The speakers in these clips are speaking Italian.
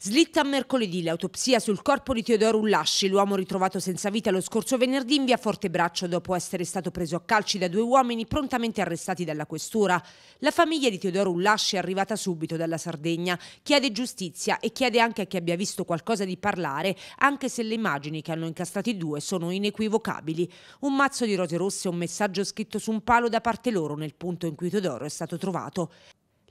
Slitta a mercoledì l'autopsia sul corpo di Teodoro Ullasci, l'uomo ritrovato senza vita lo scorso venerdì in via Fortebraccio dopo essere stato preso a calci da due uomini prontamente arrestati dalla questura. La famiglia di Teodoro Ullasci è arrivata subito dalla Sardegna, chiede giustizia e chiede anche a chi abbia visto qualcosa di parlare, anche se le immagini che hanno incastrato i due sono inequivocabili. Un mazzo di rose rosse e un messaggio scritto su un palo da parte loro nel punto in cui Teodoro è stato trovato.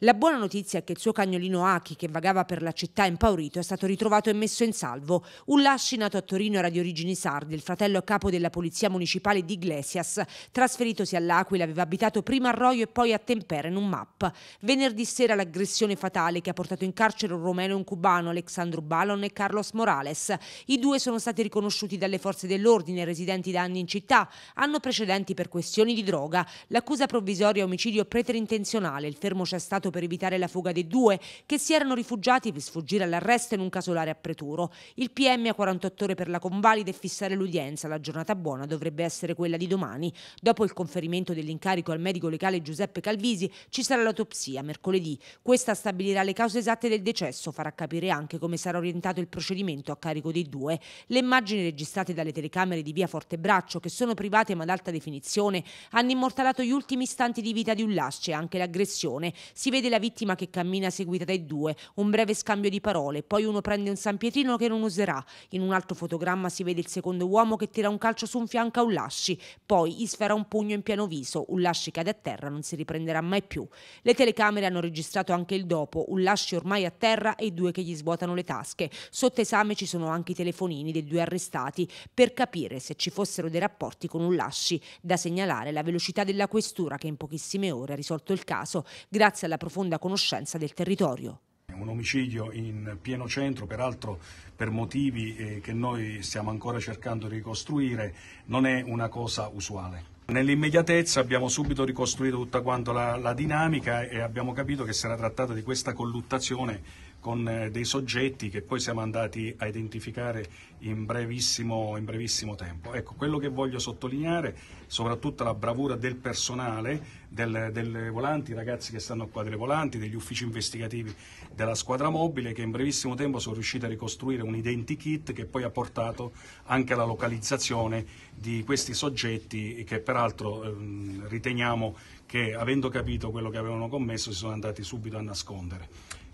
La buona notizia è che il suo cagnolino Aki, che vagava per la città impaurito, è stato ritrovato e messo in salvo. Ullasci, nato a Torino, era di origini sarde. Il fratello a capo della polizia municipale di Iglesias, trasferitosi all'Aquila, aveva abitato prima a Roio e poi a Tempera in un map. Venerdì sera l'aggressione fatale che ha portato in carcere un romeno e un cubano, Alexandro Balon e Carlos Morales. I due sono stati riconosciuti dalle forze dell'ordine, residenti da anni in città, hanno precedenti per questioni di droga. L'accusa provvisoria è omicidio preterintenzionale. Il fermo c'è stato Benevento per evitare la fuga dei due che si erano rifugiati per sfuggire all'arresto in un casolare a Preturo. Il PM ha 48 ore per la convalida e fissare l'udienza. La giornata buona dovrebbe essere quella di domani. Dopo il conferimento dell'incarico al medico legale Giuseppe Calvisi ci sarà l'autopsia mercoledì. Questa stabilirà le cause esatte del decesso, farà capire anche come sarà orientato il procedimento a carico dei due. Le immagini registrate dalle telecamere di via Fortebraccio, che sono private ma ad alta definizione, hanno immortalato gli ultimi istanti di vita di Ullasce e anche l'aggressione. Si vede vede la vittima che cammina seguita dai due, un breve scambio di parole, poi uno prende un San Pietrino che non userà. In un altro fotogramma si vede il secondo uomo che tira un calcio su un fianco a un lasci, poi isfera un pugno in piano viso, un lasci cade a terra, non si riprenderà mai più. Le telecamere hanno registrato anche il dopo, un lasci ormai a terra e due che gli svuotano le tasche. Sotto esame ci sono anche i telefonini dei due arrestati per capire se ci fossero dei rapporti con un lasci. Da segnalare la velocità della questura che in pochissime ore ha risolto il caso grazie alla profonda conoscenza del territorio. Un omicidio in pieno centro, peraltro per motivi eh, che noi stiamo ancora cercando di ricostruire, non è una cosa usuale. Nell'immediatezza abbiamo subito ricostruito tutta la, la dinamica e abbiamo capito che si era trattato di questa colluttazione con eh, dei soggetti che poi siamo andati a identificare in brevissimo, in brevissimo tempo. Ecco, quello che voglio sottolineare, soprattutto la bravura del personale, dei volanti, i ragazzi che stanno qua quadre volanti, degli uffici investigativi della squadra mobile, che in brevissimo tempo sono riusciti a ricostruire un identikit che poi ha portato anche alla localizzazione di questi soggetti che peraltro ehm, riteniamo che avendo capito quello che avevano commesso si sono andati subito a nascondere.